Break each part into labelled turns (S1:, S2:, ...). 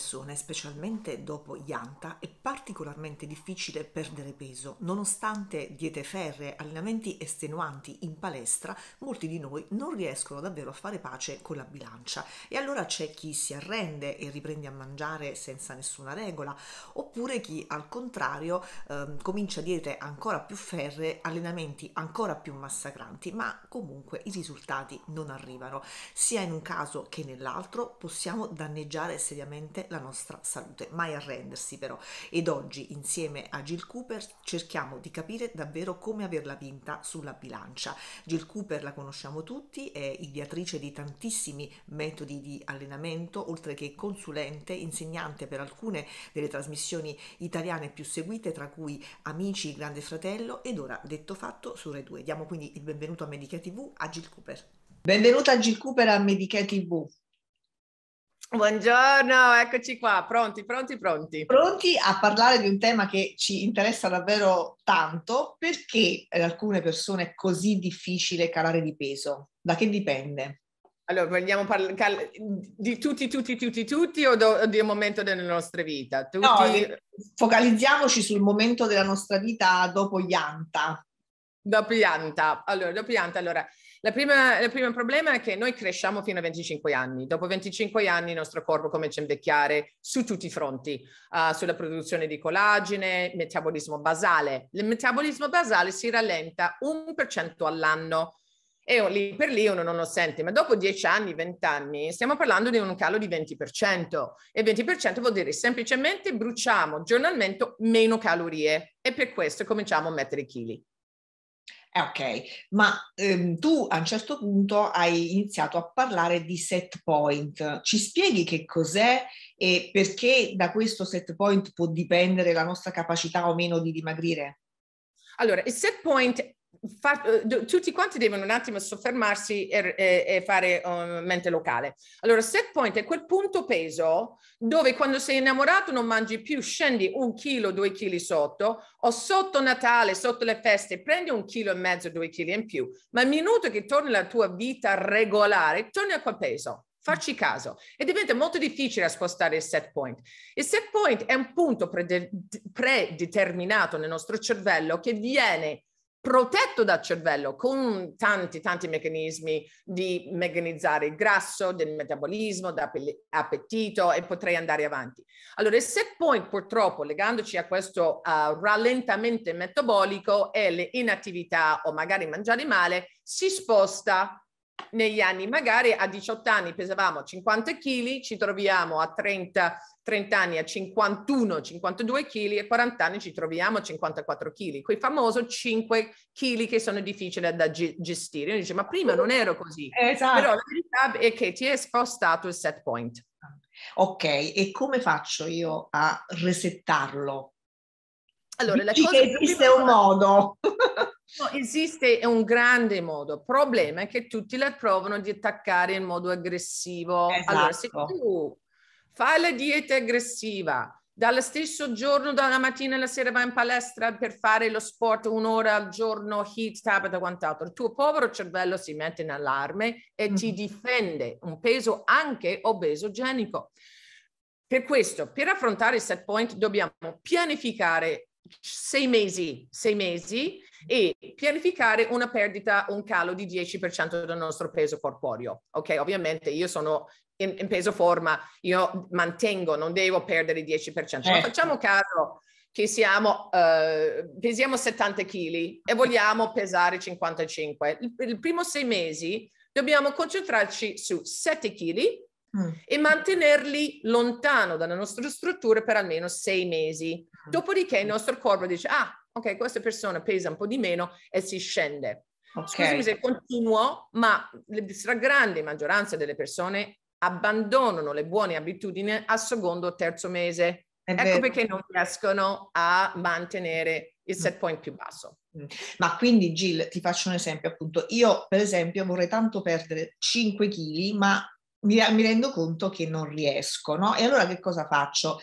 S1: persone, specialmente dopo Ianta, è particolarmente difficile perdere peso. Nonostante diete ferre, allenamenti estenuanti in palestra, molti di noi non riescono davvero a fare pace con la bilancia. E allora c'è chi si arrende e riprende a mangiare senza nessuna regola, oppure chi al contrario eh, comincia diete ancora più ferre, allenamenti ancora più massacranti, ma comunque i risultati non arrivano. Sia in un caso che nell'altro possiamo danneggiare seriamente la nostra salute. Mai arrendersi però. Ed oggi insieme a Jill Cooper cerchiamo di capire davvero come averla vinta sulla bilancia. Jill Cooper la conosciamo tutti, è ideatrice di tantissimi metodi di allenamento, oltre che consulente, insegnante per alcune delle trasmissioni italiane più seguite, tra cui Amici, Grande Fratello ed ora detto fatto su Rai 2. Diamo quindi il benvenuto a Medica TV a Jill Cooper. Benvenuta a Jill Cooper a Medica TV. Buongiorno, eccoci qua, pronti, pronti, pronti. Pronti a parlare di un tema che ci interessa davvero tanto, perché ad alcune persone è così difficile calare di peso? Da che dipende? Allora,
S2: vogliamo parlare cal- di tutti, tutti, tutti, tutti o, do- di un momento della nostra vita? Tutti... No, eh, focalizziamoci sul momento della nostra vita dopo gli anta. Dopo gli anta, allora, dopo gli anta, allora... La prima, il primo problema è che noi cresciamo fino a 25 anni. Dopo 25 anni il nostro corpo comincia a invecchiare su tutti i fronti, uh, sulla produzione di collagene, metabolismo basale. Il metabolismo basale si rallenta un per cento all'anno e lì per lì uno non lo sente, ma dopo 10 anni, 20 anni stiamo parlando di un calo di 20% e 20% vuol dire semplicemente bruciamo giornalmente meno calorie e per questo cominciamo a mettere chili.
S1: Eh, ok, ma ehm, tu a un certo punto hai iniziato a parlare di set point. Ci spieghi che cos'è e perché da questo set point può dipendere la nostra capacità o meno di dimagrire?
S2: Allora, il set point fa, tutti quanti devono un attimo soffermarsi e, e, e fare um, mente locale. Allora, set point è quel punto peso dove quando sei innamorato non mangi più, scendi un chilo, due chili sotto, o sotto Natale, sotto le feste, prendi un chilo e mezzo, due chili in più, ma il minuto che torni alla tua vita regolare, torni a quel peso. Facci caso e diventa molto difficile spostare il set point. Il set point è un punto predeterminato nel nostro cervello che viene protetto dal cervello con tanti tanti meccanismi di meccanizzare il grasso, del metabolismo, dell'appetito e potrei andare avanti. Allora, se poi purtroppo legandoci a questo uh, rallentamento metabolico e le inattività o magari mangiare male, si sposta negli anni, magari a 18 anni pesavamo 50 kg, ci troviamo a 30, 30 anni a 51, 52 kg e 40 anni ci troviamo a 54 kg, quei famosi 5 kg che sono difficili da gestire. Uno dice, ma prima non ero così. Esatto. Però la verità è che ti è spostato il set point. Ok, e come faccio io a
S1: resettarlo? Allora, Dici la cosa che esiste un modo.
S2: No, esiste un grande modo. Il problema è che tutti la provano di attaccare in modo aggressivo. Esatto. Allora, se esatto. tu fai la dieta aggressiva, dallo stesso giorno, dalla mattina alla sera vai in palestra per fare lo sport un'ora al giorno, hit, tabata, quant'altro. Il tuo povero cervello si mette in allarme e mm ti mm-hmm. difende un peso anche obesogenico. Per questo, per affrontare il set point, dobbiamo pianificare sei mesi, sei mesi e pianificare una perdita, un calo di 10% del nostro peso corporeo. Ok, ovviamente io sono in, in peso forma, io mantengo, non devo perdere il 10%, eh. ma certo. facciamo caso che siamo, uh, pesiamo 70 kg e vogliamo pesare 55. Il, il primo sei mesi dobbiamo concentrarci su 7 kg Mm. e mantenerli lontano dalle nostre strutture per almeno sei mesi. Mm. Dopodiché il mm. nostro corpo dice, ah, ok, questa persona pesa un po' di meno e si scende.
S1: Okay. Scusami se
S2: continuo, ma la stragrande maggioranza delle persone abbandonano le buone abitudini al secondo o terzo mese. È ecco vero. perché non riescono a mantenere il set point più basso. Ma
S1: quindi Gil, ti faccio un esempio appunto, io per esempio vorrei tanto perdere 5 kg, ma mi, mi rendo conto che non riesco, no? E allora che cosa faccio?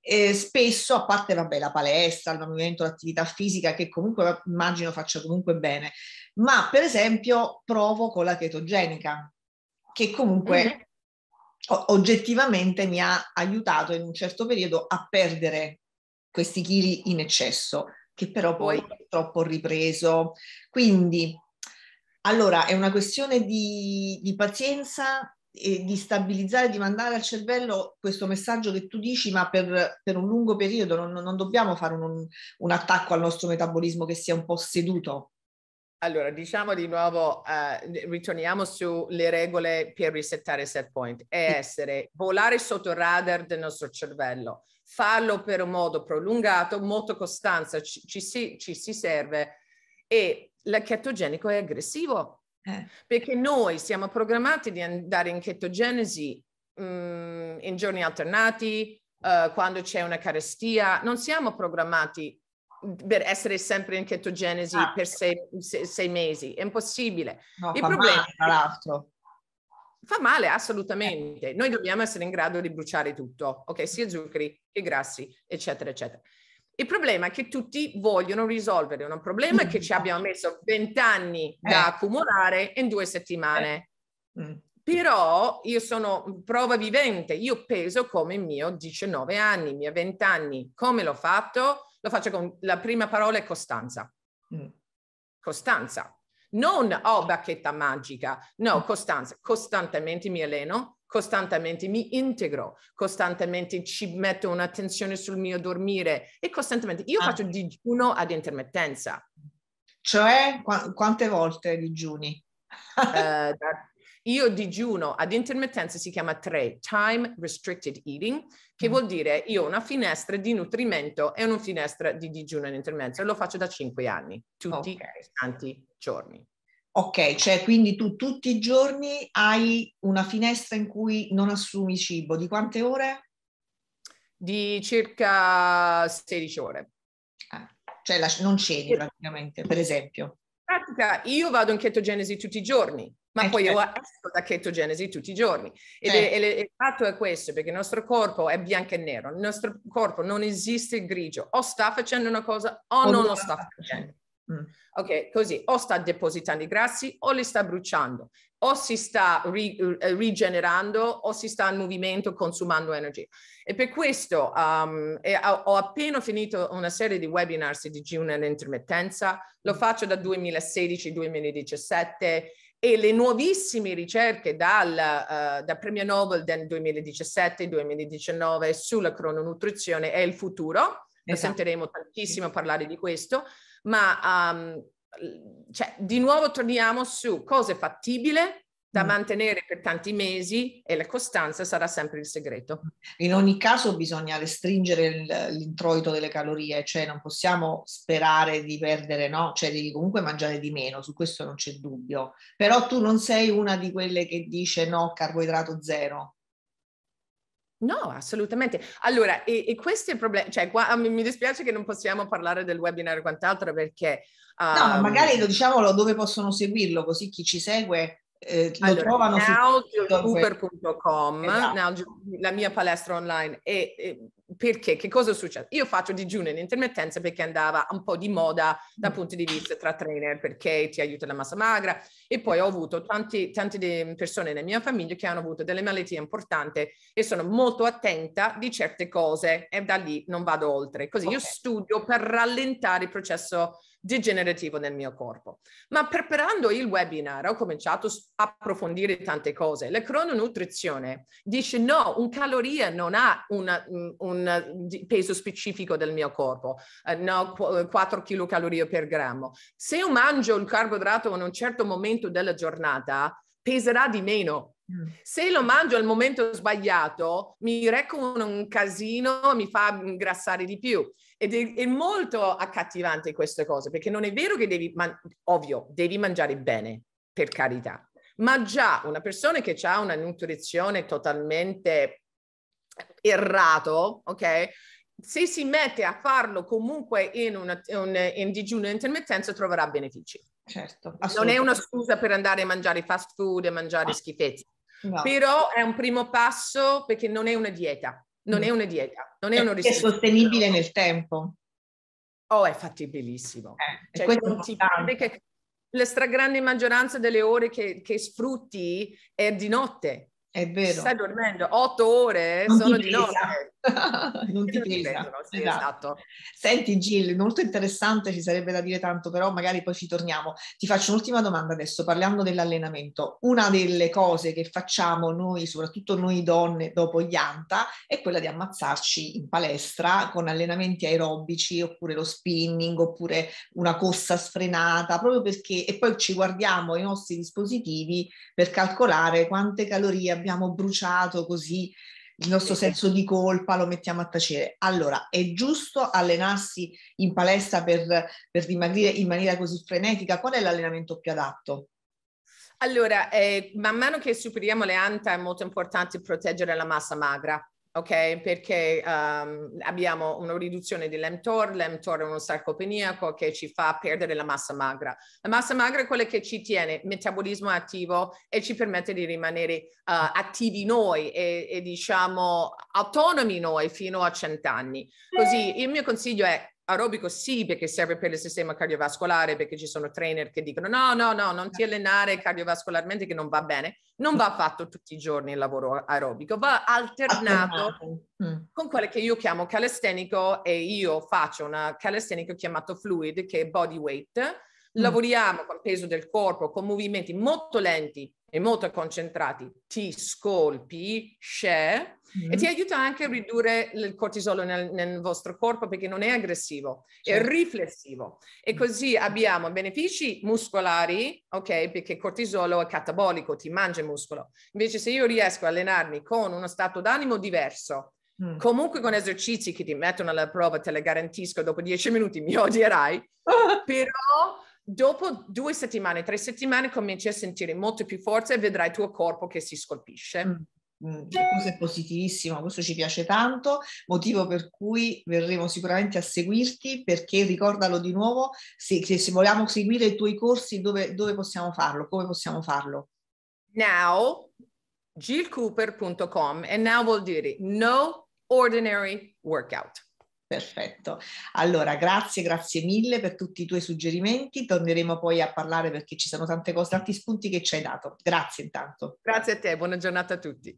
S1: Eh, spesso, a parte vabbè, la palestra, il movimento, l'attività fisica, che comunque immagino faccia comunque bene, ma per esempio provo con la chetogenica, che comunque mm-hmm. o- oggettivamente mi ha aiutato in un certo periodo a perdere questi chili in eccesso, che però poi purtroppo ho ripreso. Quindi, allora, è una questione di, di pazienza, e di stabilizzare, di mandare al cervello questo messaggio che tu dici, ma per, per un lungo periodo non, non dobbiamo fare un, un, attacco al nostro metabolismo che sia un po' seduto.
S2: Allora, diciamo di nuovo, uh, ritorniamo sulle regole per risettare set point, è essere volare sotto il radar del nostro cervello, farlo per un modo prolungato, molto costanza, ci, ci, si, ci si serve e il chetogenico è aggressivo, eh. Perché noi siamo programmati di andare in chetogenesi mh, mm, in giorni alternati, uh, quando c'è una carestia, non siamo programmati per essere sempre in chetogenesi ah. per sei, sei, sei, mesi, è impossibile. No, Il problema male, tra l'altro. Fa male assolutamente. Noi dobbiamo essere in grado di bruciare tutto, ok? Sia zuccheri che grassi, eccetera, eccetera. Il problema è che tutti vogliono risolvere un problema che ci abbiamo messo 20 anni eh. da eh. accumulare in due settimane. Eh. Mm. Però io sono prova vivente, io peso come il mio 19 anni, i miei 20 anni. Come l'ho fatto? Lo faccio con la prima parola è costanza. Mm. Costanza. Non ho bacchetta magica, no, costanza. Costantemente mi alleno, costantemente, mi integro costantemente, ci metto un'attenzione sul mio dormire e costantemente. Io ah. faccio digiuno ad intermittenza. Cioè, qu- quante volte digiuni? uh, io digiuno ad intermittenza si chiama 3, time restricted eating, che mm. vuol dire io ho una finestra di nutrimento e una finestra di digiuno ad intermittenza. Lo faccio da 5 anni, tutti i okay. santi giorni.
S1: Ok, cioè quindi tu tutti i giorni hai una finestra in cui non assumi cibo, di quante ore? Di
S2: circa 16 ore. Ah,
S1: cioè la, non cedi praticamente, per esempio.
S2: In pratica io vado in chetogenesi tutti i giorni, ma eh, poi certo. io esco da chetogenesi tutti i giorni. Ed certo. è, è, il fatto è questo, perché il nostro corpo è bianco e nero, il nostro corpo non esiste il grigio, o sta facendo una cosa o, o non lo sta facendo. Mm. Ok, così o sta depositando i grassi o li sta bruciando, o si sta ri- eh, rigenerando o si sta in movimento consumando energia. E per questo um, e ho, appena finito una serie di webinar di digiuno e intermittenza, lo mm. faccio da 2016-2017 e le nuovissime ricerche dal, uh, eh, dal premio Nobel del 2017-2019 sulla crononutrizione è il futuro. Esatto. sentiremo tantissimo parlare di questo, ma um, cioè, di nuovo torniamo su cosa è fattibile da mm. mantenere per tanti mesi e la costanza sarà sempre il segreto. In ogni caso bisogna restringere
S1: l'introito delle calorie, cioè non possiamo sperare di perdere, no? Cioè devi comunque mangiare di meno, su questo non c'è dubbio. Però tu non sei una di quelle che dice no,
S2: carboidrato zero. No, assolutamente. Allora, e, e, questo è il problema, cioè qua, ah, mi, mi, dispiace che non possiamo parlare del webinar o quant'altro perché... Um... No, ma ehm, magari lo
S1: diciamolo dove possono seguirlo, così chi ci segue eh,
S2: lo allora, trovano su... Nowjobcooper.com, esatto. now, la mia palestra online e, e perché che cosa è successo? Io faccio digiuno in intermittenza perché andava un po' di moda dal mm. punto di vista tra trainer perché ti aiuta la massa magra e poi ho avuto tanti, tante persone nella mia famiglia che hanno avuto delle malattie importanti e sono molto attenta di certe cose e da lì non vado oltre. Così okay. io studio per rallentare il processo degenerativo nel mio corpo. Ma preparando il webinar ho cominciato a approfondire tante cose. La crononutrizione dice no, un caloria non ha una, un, peso specifico del mio corpo, eh, no, 4 kcal per grammo. Se io mangio il carboidrato in un certo momento della giornata, peserà di meno Mm. Se lo mangio al momento sbagliato, mi reco un, casino, mi fa ingrassare di più. Ed è, è, molto accattivante queste cose, perché non è vero che devi, man- ovvio, devi mangiare bene, per carità. Ma già una persona che ha una nutrizione totalmente errata, ok? Se si mette a farlo comunque in, una, un, in digiuno intermittenza troverà benefici. Certo, non è una scusa per andare a mangiare fast food e mangiare ah. schifezze. Però è un primo passo perché non è una dieta, non mm. è una dieta, non è, è una risorsa. È
S1: sostenibile nel tempo. Oh, è fattibilissimo. Eh, cioè, non ti
S2: pare che la stragrande maggioranza delle ore che, che, sfrutti è di notte. È vero. Stai dormendo otto ore eh, non sono di notte. non ti pesa.
S1: sì, esatto. esatto. Senti Gil, molto interessante, ci sarebbe da dire tanto, però magari poi ci torniamo. Ti faccio un'ultima domanda adesso, parlando dell'allenamento. Una delle cose che facciamo noi, soprattutto noi donne, dopo gli anta, è quella di ammazzarci in palestra con allenamenti aerobici, oppure lo spinning, oppure una corsa sfrenata, proprio perché... E poi ci guardiamo i nostri dispositivi per calcolare quante calorie abbiamo bruciato così il nostro senso di colpa lo mettiamo a tacere. Allora, è giusto allenarsi in palestra per, per dimagrire in maniera così frenetica? Qual è l'allenamento più adatto?
S2: Allora, eh, man mano che superiamo le ante è molto importante proteggere la massa magra ok? Perché um, abbiamo una riduzione dell'MTOR, l'MTOR è uno sarcopeniaco che ci fa perdere la massa magra. La massa magra è quella che ci tiene metabolismo attivo e ci permette di rimanere uh, attivi noi e, e, diciamo autonomi noi fino a cent'anni. Così il mio consiglio è aerobico sì, perché serve per il sistema cardiovascolare, perché ci sono trainer che dicono no, no, no, non ti allenare cardiovascolarmente che non va bene. Non va fatto tutti i giorni il lavoro aerobico, va alternato mm. con quello che io chiamo calestenico e io faccio una calestenico chiamato fluid che è body weight. Mm. Lavoriamo con peso del corpo, con movimenti molto lenti, e molto concentrati ti scolpi, share, mm-hmm. e ti mm-hmm. aiuta anche a ridurre il cortisolo nel, nel vostro corpo perché non è aggressivo, certo. è riflessivo. E mm-hmm. così abbiamo benefici muscolari, ok? Perché il cortisolo è catabolico, ti mangia il muscolo. Invece se io riesco a allenarmi con uno stato d'animo diverso, mm. Comunque con esercizi che ti mettono alla prova, te le garantisco, dopo dieci minuti mi odierai, però dopo due settimane, tre settimane cominci a sentire molto più forza e vedrai il tuo corpo che si scolpisce. Mm.
S1: mm cioè, questo è positivissimo, questo ci piace tanto, motivo per cui verremo sicuramente a seguirti perché ricordalo di nuovo, se, se vogliamo seguire i tuoi corsi dove, dove possiamo farlo, come possiamo farlo.
S2: Now, gilcooper.com, e now vuol dire no ordinary workout.
S1: Perfetto. Allora, grazie, grazie mille per tutti i tuoi suggerimenti. Torneremo poi a parlare perché ci sono tante cose, tanti spunti che ci hai dato. Grazie intanto.
S2: Grazie a te, buona giornata a
S1: tutti.